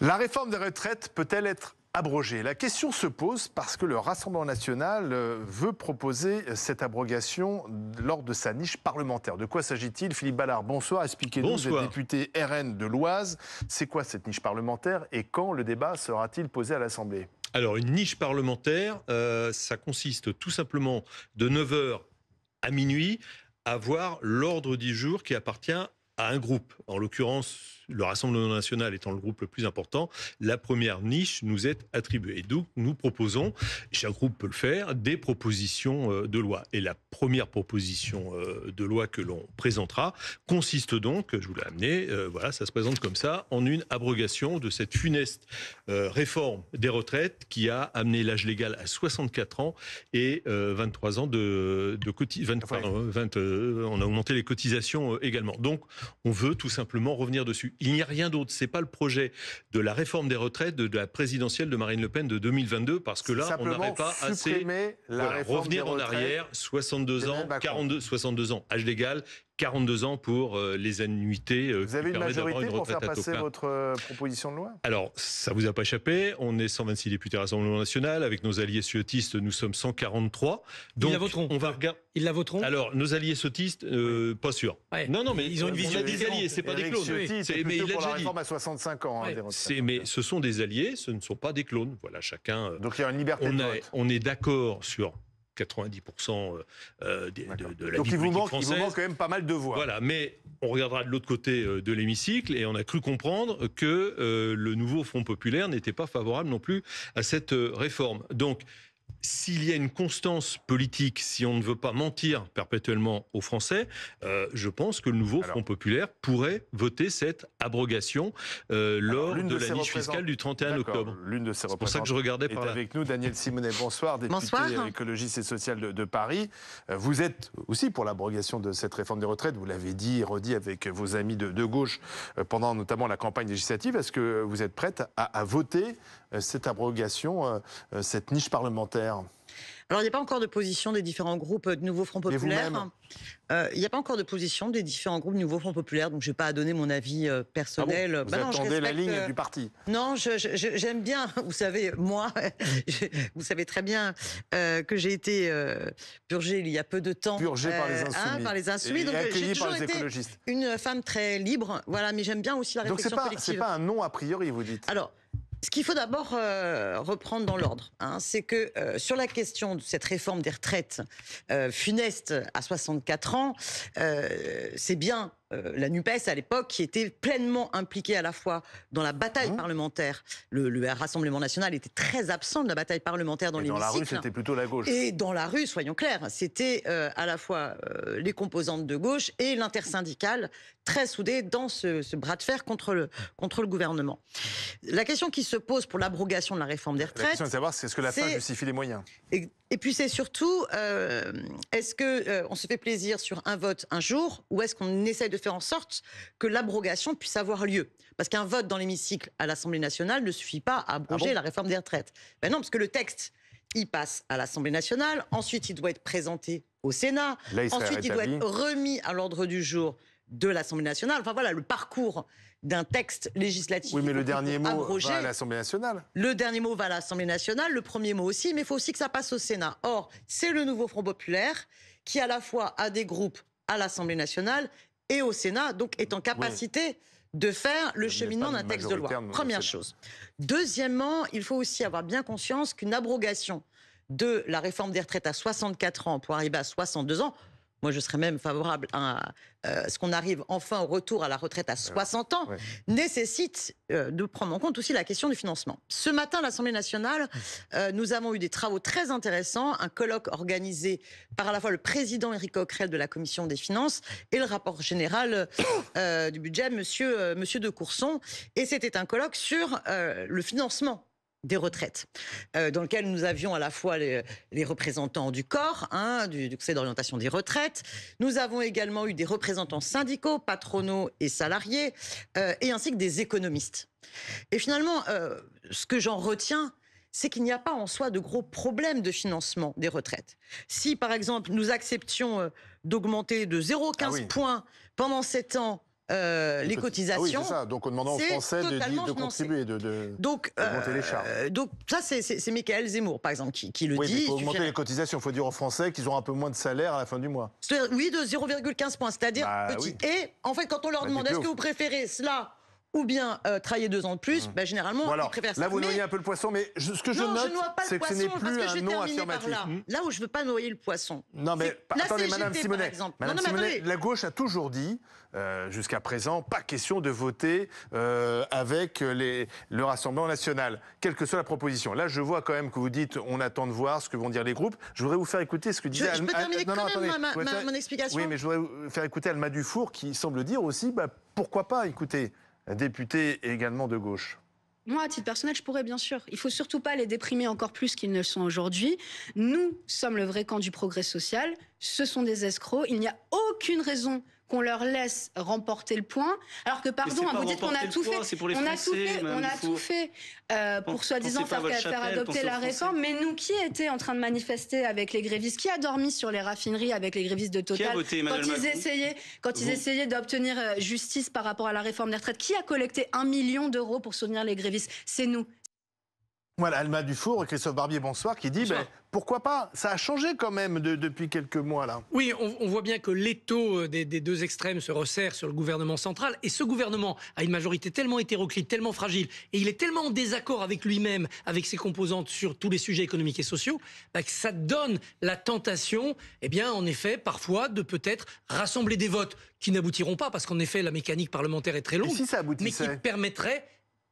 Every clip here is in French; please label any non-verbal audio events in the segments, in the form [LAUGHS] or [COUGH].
La réforme des retraites peut-elle être abrogée La question se pose parce que le Rassemblement national euh, veut proposer cette abrogation lors de sa niche parlementaire. De quoi s'agit-il Philippe Ballard, bonsoir. Expliquez-nous, vous député RN de l'Oise. C'est quoi cette niche parlementaire et quand le débat sera-t-il posé à l'Assemblée alors, une niche parlementaire, euh, ça consiste tout simplement de 9h à minuit à voir l'ordre du jour qui appartient à un groupe, en l'occurrence le Rassemblement national étant le groupe le plus important, la première niche nous est attribuée. Et donc, nous proposons, chaque groupe peut le faire, des propositions euh, de loi. Et la première proposition euh, de loi que l'on présentera consiste donc, je vous l'ai amené, euh, voilà, ça se présente comme ça, en une abrogation de cette funeste réforme des retraites qui a amené l'âge légal à 64 ans et 23 ans de, de cotisation. on a augmenté les cotisations également. Donc, on veut tout simplement revenir dessus. Il n'y a rien d'autre. C'est pas le projet de la réforme des retraites de, la présidentielle de Marine Le Pen de 2022 parce que là, on n'aurait pas assez. La revenir en arrière, 62 ans, 42, 62 ans, âge légal, 42 ans pour euh, les annuités. Euh, vous avez une majorité pour faire passer votre euh, proposition de loi Alors, ça ne vous a pas échappé. On est 126 députés à l'Assemblée nationale. Avec nos alliés soutistes. nous sommes 143. Donc, ils la voteront. On va regarder. Ils la voteront Alors, nos alliés soutistes, pas sûr. Non, non, mais ils ont une vision. des alliés, c'est pas des clones. c'est mais il pour la dit. à 65 ans. Hein, mais ce sont des alliés, ce ne sont pas des clones. Voilà, chacun. Donc il y a une liberté de vote. on est d'accord sur 90% euh, euh, de, de, de, la Donc il vous, manque, française. quand même pas mal de voix. Voilà, mais on regardera de l'autre côté euh, de l'hémicycle et on a cru comprendre que le nouveau Front populaire n'était pas favorable non plus à cette réforme. Donc s'il y a une constance politique, si on ne veut pas mentir perpétuellement aux Français, euh, je pense que le nouveau Front populaire pourrait voter cette abrogation euh, lors de, la niche fiscale du 31 octobre. L'une de C'est pour ça que je regardais par Avec nous, Daniel Simonet, bonsoir, député écologiste et social de, Paris. Euh, vous êtes aussi pour l'abrogation de cette réforme des retraites. Vous l'avez dit et redit avec vos amis de, gauche pendant notamment la campagne législative. Est-ce que vous êtes prête à voter cette abrogation, cette niche parlementaire alors, il n'y a pas encore de position des différents groupes de Nouveau Front Populaire. Euh, il n'y a pas encore de position des différents groupes de Nouveau Front Populaire, donc je n'ai pas à donner mon avis euh, personnel. Ah bah vous bah la ligne euh, du parti Non, j'aime bien, [LAUGHS] vous savez, moi, [LAUGHS] vous savez très bien que j'ai été purgée il y a peu de temps. Purgée par les hein, insoumis. par les insoumis, donc j'ai toujours été une femme très libre, voilà, mais j'aime bien aussi la réflexion donc pas, collective. Donc c'est pas un non a priori, vous dites Alors, ce qu'il faut d'abord euh, reprendre dans l'ordre, hein, c'est que euh, sur la question de cette réforme des retraites euh, funeste à 64 ans, c'est bien euh, la NUPES à l'époque, qui était pleinement impliquée à la fois dans la bataille mmh. parlementaire. Le, Rassemblement national était très absent de la bataille parlementaire dans l'hémicycle. Dans la rue, c'était plutôt la gauche. Et dans la rue, soyons clairs, c'était euh, à la fois euh, les composantes de gauche et l'intersyndicale très soudée dans ce, bras de fer contre le, contre le gouvernement. La question qui se pose pour l'abrogation de la réforme des retraites. La question de savoir, c'est ce que la fin justifie les moyens. Et puis c'est surtout, euh, est-ce que euh, on se fait plaisir sur un vote un jour, ou est-ce qu'on essaie de faire en sorte que l'abrogation puisse avoir lieu Parce qu'un vote dans l'hémicycle à l'Assemblée nationale ne suffit pas à abroger ah la réforme des retraites. Ben non, parce que le texte, il passe à l'Assemblée nationale, ensuite il doit être présenté au Sénat, ensuite il doit être remis à l'ordre du jour de l'Assemblée nationale. Enfin voilà, le parcours d'un texte législatif. Oui, mais le dernier mot va à l'Assemblée nationale. Le dernier mot va à l'Assemblée nationale, le premier mot aussi, mais il faut aussi que ça passe au Sénat. Or, c'est le nouveau Front populaire qui à la fois a des groupes à l'Assemblée nationale et au Sénat, donc est en capacité de faire le cheminement d'un texte de loi. Première chose. Deuxièmement, il faut aussi avoir bien conscience qu'une abrogation de la réforme des retraites à 64 ans pour arriver à 62 ans moi, je serais même favorable à euh, ce qu'on arrive enfin au retour à la retraite à 60 ah ans, nécessite euh, de prendre en compte aussi la question du financement. Ce matin, à l'Assemblée nationale, mmh. euh, nous avons eu des travaux très intéressants, un colloque organisé par à la fois le président Éric Coquerel de la Commission des finances et le rapport général du budget, monsieur, monsieur de Courson. Et c'était un colloque sur le financement des retraites, euh, dans lequel nous avions à la fois les, représentants du corps, hein, du, Conseil d'orientation des retraites, nous avons également eu des représentants syndicaux, patronaux et salariés, euh, et ainsi que des économistes. Et finalement, euh, ce que j'en retiens, c'est qu'il n'y a pas en soi de gros problèmes de financement des retraites. Si, par exemple, nous acceptions d'augmenter de 0,15 ah points pendant 7 ans euh, les, ah cotisations. oui, c'est ça. Donc en demandant aux Français de, contribuer, de, de donc, euh, les charges. donc ça, c'est Michael Zemmour, par exemple, qui, qui le dit. Il faut augmenter les cotisations. Il faut dire aux Français qu'ils auront un peu moins de salaire à la fin du mois. Oui, de 0,15 points, c'est-à-dire bah petit. Et en fait, quand on leur bah, demande est-ce que vous préférez cela ou bien euh, travailler deux ans de plus, mmh. bah, généralement, Là, vous noyez un peu le poisson, mais ce que je note, c'est que ce n'est plus un non affirmatif. Mmh. Là. où je ne veux pas noyer le poisson. Non, mais attendez, Madame Simonet, Madame la gauche a toujours dit, euh, jusqu'à présent, pas question de voter euh, avec les, le Rassemblement national, quelle que soit la proposition. Là, je vois quand même que vous dites, on attend de voir ce que vont dire les groupes. Je voudrais vous faire écouter ce que disait... Je, peux terminer quand même mon explication Oui, mais je voudrais vous faire écouter Alma Dufour, qui semble dire aussi, bah, pourquoi pas écouter député également de gauche moi, à titre personnel, je pourrais bien sûr. Il faut surtout pas les déprimer encore plus qu'ils ne le sont aujourd'hui. Nous sommes le vrai camp du progrès social. Ce sont des escrocs. Il n'y a aucune raison qu'on leur laisse remporter le point. Alors que, pardon, hein, vous dites qu'on a, tout fait, Pour on a tout pour soi-disant faire, adopter la réforme. Mais nous, qui était en train de manifester avec les grévistes Qui a dormi sur les raffineries avec les grévistes de Total quand ils essayaient, ils essayaient d'obtenir euh, justice par rapport à la réforme des retraites Qui a collecté un million d'euros pour soutenir les grévistes C'est nous. Voilà, Alma Dufour, Christophe Barbier, bonsoir, qui dit Ben, pourquoi pas Ça a changé quand même depuis quelques mois là. Oui, on, voit bien que l'étau euh, des, des, deux extrêmes se resserre sur le gouvernement central. Et ce gouvernement a une majorité tellement hétéroclite, tellement fragile, et il est tellement en désaccord avec lui-même, avec ses composantes sur tous les sujets économiques et sociaux, bah, que ça donne la tentation, eh bien, en effet, parfois, de peut-être rassembler des votes qui n'aboutiront pas, parce qu'en effet, la mécanique parlementaire est très longue, mais qui permettrait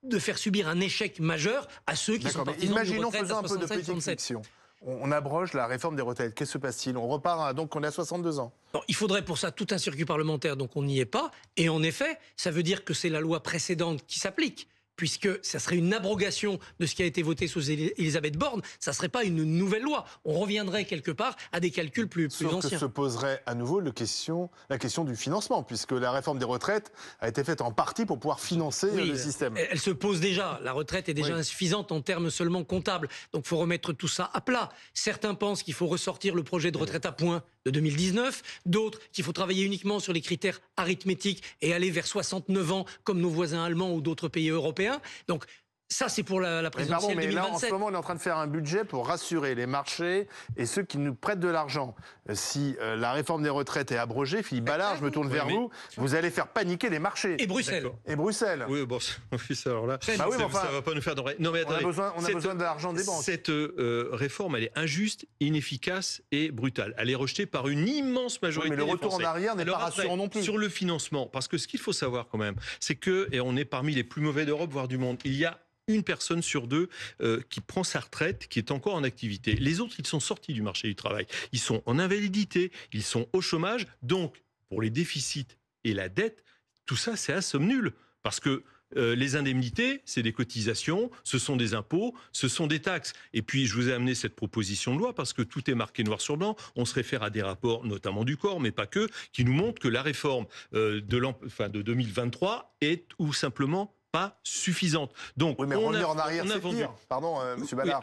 de faire subir un échec majeur à ceux qui sont partisans Imaginons, faisant un peu de petite fiction. On abroge la réforme des retraites. Qu'est-ce qui se passe-t-il On repart, donc on est à 62 ans. il faudrait pour ça tout un circuit parlementaire, donc on n'y est pas. Et en effet, ça veut dire que c'est la loi précédente qui s'applique puisque ça serait une abrogation de ce qui a été voté sous Elisabeth Borne, ça serait pas une nouvelle loi. On reviendrait quelque part à des calculs plus, plus anciens. Que se poserait à nouveau la question du financement, puisque la réforme des retraites a été faite en partie pour pouvoir financer euh, le système. Elle, elle, se pose déjà. La retraite est déjà insuffisante en termes seulement comptables. Donc il faut remettre tout ça à plat. Certains pensent qu'il faut ressortir le projet de retraite à point de 2019, d'autres qu'il faut travailler uniquement sur les critères arithmétiques et aller vers 69 ans comme nos voisins allemands ou d'autres pays européens. Donc ça, c'est pour la, la présidentielle mais mais Là, en ce moment, on est en train de faire un budget pour rassurer les marchés et ceux qui nous prêtent de l'argent. Euh, si euh, la réforme des retraites est abrogée, Philippe bah, Ballard, je me tourne vers vous, vous allez faire paniquer les marchés. Et Bruxelles. Et Bruxelles. Oui, bon, oui, alors là, bah oui, ça va pas nous faire de... Non, mais attendez, on a besoin, de l'argent des banques. Cette euh, réforme, elle est injuste, inefficace et brutale. Elle est rejetée par une immense majorité oui, mais le retour en arrière n'est pas rassurant non plus. Sur le financement, parce que ce qu'il faut savoir quand même, c'est que, et on est parmi les plus mauvais d'Europe, voire du monde, il y a une personne sur deux euh, qui prend sa retraite, qui est encore en activité. Les autres, ils sont sortis du marché du travail. Ils sont en invalidité, ils sont au chômage. Donc, pour les déficits et la dette, tout ça, c'est à somme nulle. Parce que euh, les indemnités, c'est des cotisations, ce sont des impôts, ce sont des taxes. Et puis, je vous ai amené cette proposition de loi parce que tout est marqué noir sur blanc. On se réfère à des rapports, notamment du corps, mais pas que, qui nous montrent que la réforme euh, de de, enfin, de 2023 est ou simplement pas suffisante. Donc, on revenir en arrière, c'est pire. Pardon, euh, Monsieur Ballard.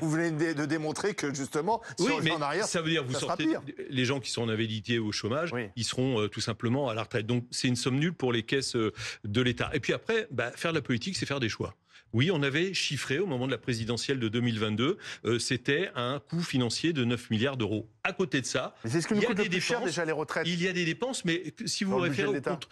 vous venez de, démontrer que justement, si oui, en arrière, ça veut dire vous sortez les gens qui sont en invalidité au chômage, ils seront euh, tout simplement à la retraite. Donc, c'est une somme nulle pour les caisses euh, de l'État. Et puis après, bah, faire de la politique, c'est faire des choix. Oui, on avait chiffré au moment de la présidentielle de 2022, euh, c'était un coût financier de 9 milliards d'euros. À côté de ça, il y a des dépenses. déjà les retraites. Il y a des dépenses, mais si vous, référez au contre,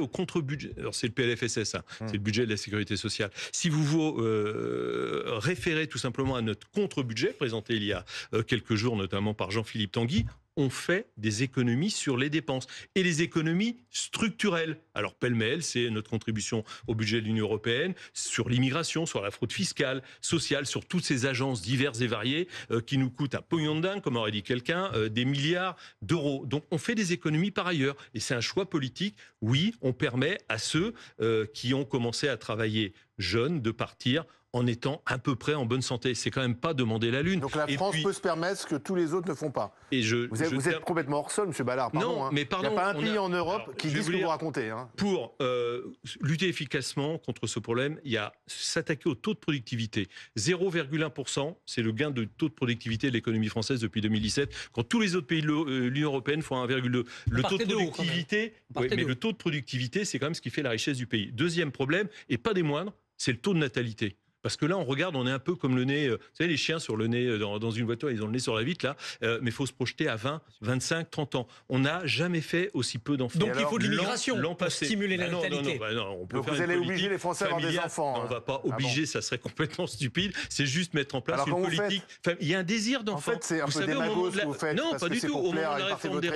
au contre-budget, alors c'est le PLFSS, hein, hum. c'est le budget de la sécurité sociale. Si vous vous euh, référez tout simplement à notre contre-budget présenté il y a euh, quelques jours, notamment par Jean-Philippe Tanguy, on fait des économies sur les dépenses et les économies structurelles. Alors pêle-mêle, c'est notre contribution au budget de l'Union européenne, sur l'immigration, sur la fraude fiscale, sociale, sur toutes ces agences diverses et variées euh, qui nous coûtent un pognon de comme aurait dit quelqu'un, euh, des milliards d'euros. Donc on fait des économies par ailleurs et c'est un choix politique. Oui, on permet à ceux euh, qui ont commencé à travailler jeunes de partir en étant à peu près en bonne santé. C'est quand même pas demander la lune. Donc la France peut se permettre ce que tous les autres ne font pas. Et je, vous, êtes, complètement hors sol, M. Ballard. non, hein. mais Il n'y a pas un pays en Europe qui dit ce que vous racontez. Hein. Pour euh, lutter efficacement contre ce problème, il y a s'attaquer au taux de productivité. 0,1 c'est le gain de taux de productivité de l'économie française depuis 2017, quand tous les autres pays de euh, l'Union européenne font 1,2. Le taux de productivité, le taux de productivité, c'est quand même ce qui fait la richesse du pays. Deuxième problème, et pas des moindres, c'est le taux de natalité. Parce que là, on regarde, on est un peu comme le nez. Euh, vous savez, les chiens sur le nez euh, dans, une voiture, ils ont le nez sur la vitre, là. Euh, mais il faut se projeter à 20, 25, 30 ans. On n'a jamais fait aussi peu d'enfants. Donc il faut de l'immigration pour stimuler la bah natalité. Bah, on vous allez obliger les Français à avoir des enfants. on ne hein. va pas ah obliger, ça serait complètement stupide. C'est juste mettre en place une politique. Il y a un désir d'enfant. En fait, c'est un vous peu des vous faites. Non, pas du tout. Au moment de la réforme des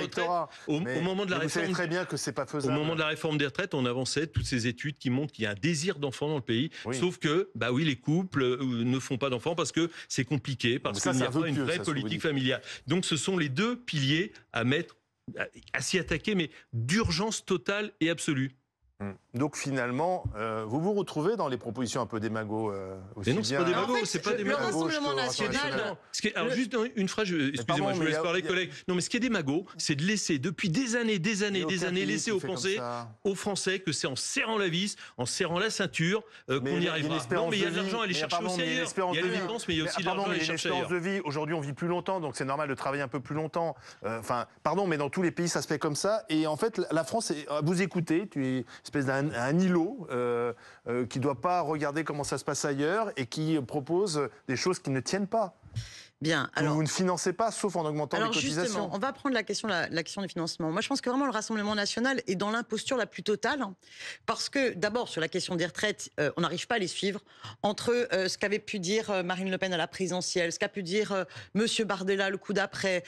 retraites, très bien que c'est pas Au moment de la réforme des retraites, on avançait toutes ces études qui montrent qu'il y a un désir d'enfant dans le pays. Sauf que, bah oui, les couples euh, ne font pas d'enfants parce que c'est compliqué, parce qu'il n'y a pas une vraie politique familiale. Donc ce sont les deux piliers à mettre à s'y attaquer, mais d'urgence totale et absolue. Mm. Donc finalement, euh, vous vous retrouvez dans les propositions un peu démagos ?– euh, aussi. Mais non, c'est pas démago, c'est pas démago. Le Rassemblement national. Ce qui est, alors juste hein, une phrase, excusez-moi, je vous laisse parler, collègues. Non, mais ce qui est démago, c'est de laisser depuis des années, des années, des années, laisser aux Français, Français que c'est en serrant la vis, en serrant la ceinture euh, qu'on y arrivera. non, mais il y a de l'argent à aller chercher aussi ailleurs. Il y a les dépenses, mais il y a aussi de l'argent à aller chercher ailleurs. de vie. Aujourd'hui, on vit plus longtemps, donc c'est normal de travailler un peu plus longtemps. Euh, enfin, pardon, mais dans tous les pays, ça se fait comme ça. Et en fait, la France, vous écoutez, tu espèce d'un îlot euh, euh, qui ne doit pas regarder comment ça se passe ailleurs et qui propose des choses qui ne tiennent pas. Bien. Alors, vous ne financez pas, sauf en augmentant les cotisations. Justement, on va prendre la question, la, du financement. Moi, je pense que vraiment le Rassemblement national est dans l'imposture la plus totale, hein, parce que d'abord sur la question des retraites, euh, on n'arrive pas à les suivre entre euh, ce qu'avait pu dire euh, Marine Le Pen à la présidentielle, ce qu'a pu dire Monsieur Bardella le coup d'après,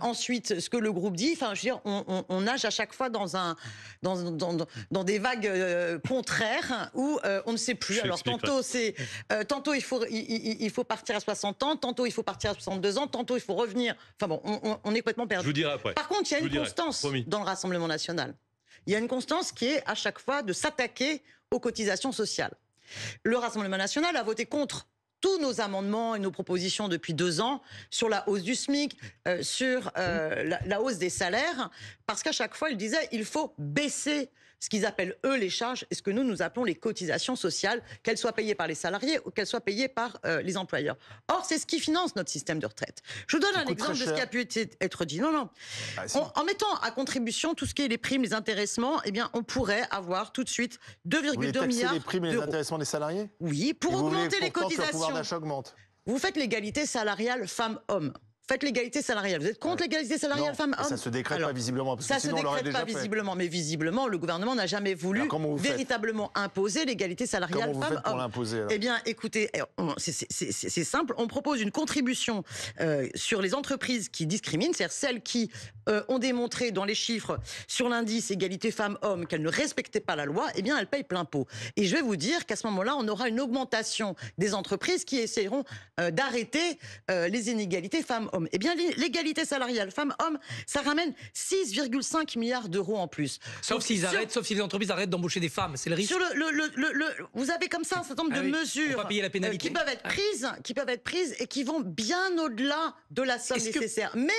ensuite ce que le groupe dit. Enfin, je veux dire, on, nage à chaque fois dans un dans, dans, des vagues contraires où on ne sait plus. alors tantôt c'est tantôt il faut il, faut partir à 60 ans, tantôt il faut partir à 62 ans, tantôt il faut revenir. Enfin bon, on, est complètement perdu. vous dirai Par contre, il y a une constance dans le Rassemblement national. Il y a une constance qui est à chaque fois de s'attaquer aux cotisations sociales. Le Rassemblement national a voté contre tous nos amendements et nos propositions depuis deux ans sur la hausse du SMIC, euh, sur euh, la, hausse des salaires, parce qu'à chaque fois, ils disaient il faut baisser ce qu'ils appellent eux les charges et ce que nous nous appelons les cotisations sociales, qu'elles soient payées par les salariés ou qu'elles soient payées par euh, les employeurs. Or, c'est ce qui finance notre système de retraite. Je vous donne un exemple de ce qui a pu être dit. Non, non. Ah, en mettant à contribution tout ce qui est les primes, les intéressements, eh bien, on pourrait avoir tout de suite 2,2 milliards. les primes et les intéressements des salariés Oui, pour augmenter les cotisations vous faites l'égalité salariale femmes-hommes faites l'égalité salariale. Vous êtes contre l'égalité salariale femmes-hommes Ça se décrète pas visiblement. Parce ça ne se décrète pas visiblement, mais visiblement, le gouvernement n'a jamais voulu véritablement imposer l'égalité salariale femmes-hommes. Eh bien, écoutez, eh, c'est simple. On propose une contribution euh, sur les entreprises qui discriminent, c'est-à-dire celles qui euh, ont démontré dans les chiffres sur l'indice égalité femmes-hommes qu'elles ne respectaient pas la loi. Eh bien, elles payent plein pot. Et je vais vous dire qu'à ce moment-là, on aura une augmentation des entreprises qui essaieront euh, d'arrêter les inégalités femmes-hommes. Et Eh bien, l'égalité salariale femmes-hommes, ça ramène 6,5 milliards d'euros en plus. Sauf s'ils arrêtent, sauf si les entreprises arrêtent d'embaucher des femmes, c'est le risque. vous avez comme ça un certain nombre ah de mesures euh, qui peuvent être ah. prises, qui peuvent être prises et qui vont bien au-delà de la somme nécessaire. Mais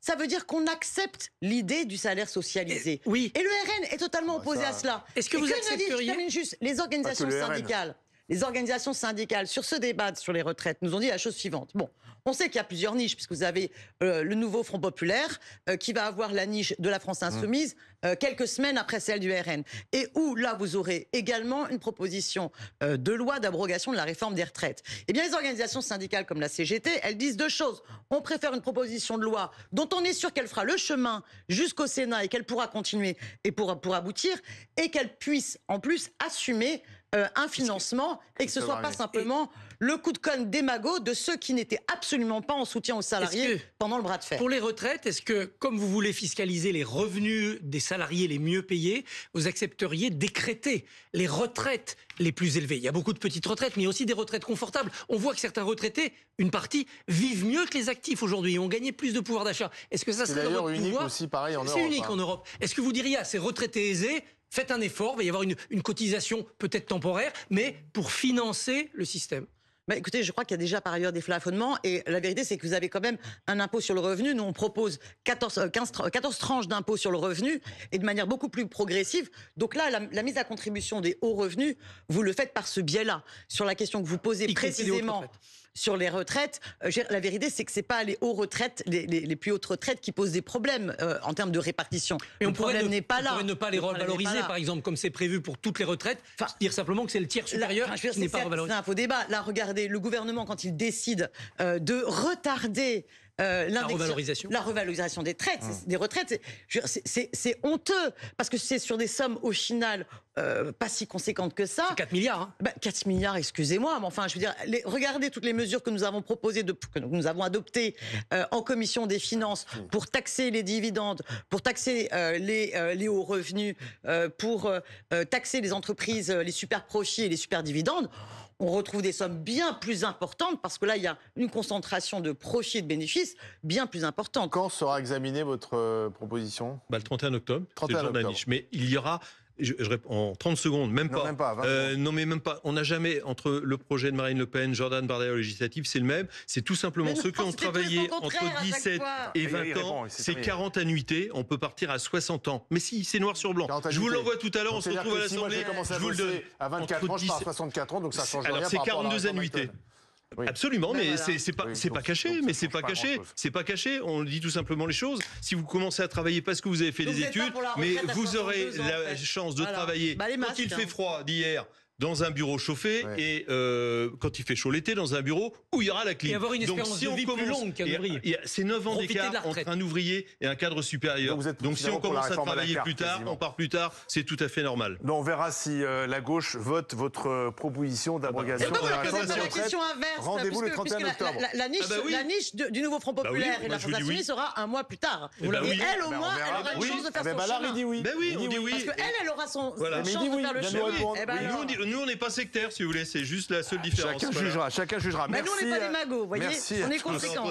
ça veut dire qu'on accepte l'idée du salaire socialisé. Et, eh, oui. Et le RN est totalement ah, opposé à cela. Est-ce que vous que accepteriez dit, juste, les organisations syndicales les organisations syndicales, sur ce débat sur les retraites, nous ont dit la chose suivante. Bon, on sait qu'il y a plusieurs niches, puisque vous avez euh, le nouveau Front Populaire, euh, qui va avoir la niche de la France mmh. Insoumise euh, quelques semaines après celle du RN. Et où, là, vous aurez également une proposition de loi d'abrogation de la réforme des retraites. Eh bien, les organisations syndicales comme la CGT, elles disent deux choses. On préfère une proposition de loi dont on est sûr qu'elle fera le chemin jusqu'au Sénat et qu'elle pourra continuer et pour, pour aboutir, et qu'elle puisse en plus assumer un financement et que ce ne soit pas simplement le coup de conne démago de ceux qui n'étaient absolument pas en soutien aux salariés pendant le bras de fer. Pour les retraites, est-ce que, comme vous voulez fiscaliser les revenus des salariés les mieux payés, vous accepteriez décréter les retraites les plus élevées Il y a beaucoup de petites retraites, mais aussi des retraites confortables. On voit que certains retraités, une partie, vivent mieux que les actifs aujourd'hui, ont gagné plus de pouvoir d'achat. Est-ce que ça serait unique aussi, pareil en Europe. C'est unique hein. en Europe. Est-ce que vous diriez à ces retraités aisés faites un effort, il va y avoir une, une cotisation peut-être temporaire, mais pour financer le système. Bah, écoutez, je crois qu'il y a déjà par ailleurs des flafonnements Et la vérité, c'est que vous avez quand même un impôt sur le revenu. Nous, on propose 14, 15, 14 tranches d'impôt sur le revenu et de manière beaucoup plus progressive. Donc là, la, mise à contribution des hauts revenus, vous le faites par ce biais-là. Sur la question que vous posez précisément sur les retraites, euh, la vérité, c'est que c'est pas les hauts retraites, les, plus hautes retraites qui posent des problèmes euh, en termes de répartition. le on problème n'est pas là. pourrait ne pas les revaloriser, par exemple, comme c'est prévu pour toutes les retraites. Enfin, dire simplement que c'est le tiers supérieur enfin, qui n'est pas revalorisé. C'est un faux débat. Là, regardez, le gouvernement, quand il décide euh, de retarder euh, la, revalorisation. des ah. retraites. C'est honteux parce que c'est sur des sommes au final euh, pas si conséquentes que ça. 4 milliards. 4 hein. bah, milliards, excusez-moi, mais enfin, je veux dire, regardez toutes les mesures que nous avons proposées, de, que nous avons adoptées euh, en commission des finances pour taxer les dividendes, pour taxer les, les, hauts revenus, pour taxer les entreprises, les super profits et les super dividendes on retrouve des sommes bien plus importantes parce que là, il y a une concentration de profits et de bénéfices bien plus importante. Quand sera examinée votre euh, proposition bah, Le 31 octobre. 31 octobre. Mais il y aura je, je, en 30 secondes, même pas. Euh, non, mais même pas. On n'a jamais, entre le projet de Marine Le Pen, Jordan Bardella législatif, c'est le même. C'est tout simplement ceux qui ont travaillé entre 17 et 20 ans. C'est 40 annuités. On peut partir à 60 ans. Mais si, c'est noir sur blanc. Je vous l'envoie tout à l'heure. On se retrouve à l'Assemblée. je vous le donne. À 24 ans, je pars à 64 ans, donc ça change rien. Alors, c'est 42 annuités. Absolument, mais, c'est pas, caché, mais c'est pas, caché, c'est pas caché. On dit tout simplement les choses. Si vous commencez à travailler parce que vous avez fait des études, mais vous aurez la chance de travailler bah, quand il fait hein. froid d'hier dans un bureau chauffé et euh, quand il fait chaud l'été, dans un bureau où il y aura la clim. Et avoir une Donc, espérance si de vie plus longue qu'un ouvrier. C'est 9 ans d'écart entre un ouvrier et un cadre supérieur. Donc, si on commence à travailler plus tard, on part plus tard, c'est tout à fait normal. Non, on verra si euh, la gauche vote votre euh, proposition ah bah, d'abrogation de la réforme la question inverse. Rendez-vous le 31 octobre. La, niche, ah bah du nouveau Front bah Populaire et la France Insoumise sera un mois plus tard. Et elle, au moins, elle aura une chance de faire eh son chemin. oui, dit oui. Parce qu'elle, elle aura son chance de faire le chemin nous, on n'est pas sectaires, si vous voulez. C'est juste la seule ah, différence. Chacun jugera, chacun jugera. Bah, nous, on n'est pas des euh, magots, vous voyez. On est conséquents.